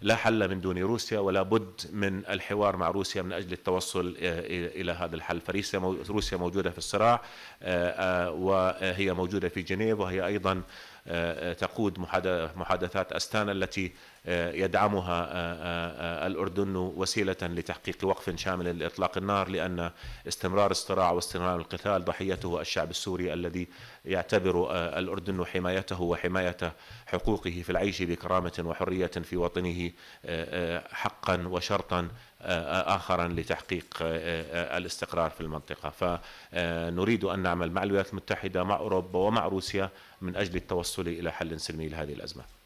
لا حل من دون روسيا ولا بد من الحوار مع روسيا من أجل التوصل إلى هذا الحل فروسيا موجودة في الصراع آه، آه، وهي موجودة في جنيف وهي أيضا آه، تقود محادثات أستانا التي يدعمها الأردن وسيلة لتحقيق وقف شامل لإطلاق النار لأن استمرار الصراع واستمرار القتال ضحيته الشعب السوري الذي يعتبر آه، الأردن حمايته وحماية حقوقه في العيش بكرامة وحرية في وطنه آه، آه، حقا وشرطا آخرا لتحقيق الاستقرار في المنطقة فنريد أن نعمل مع الولايات المتحدة مع أوروبا ومع روسيا من أجل التوصل إلى حل سلمي لهذه الأزمة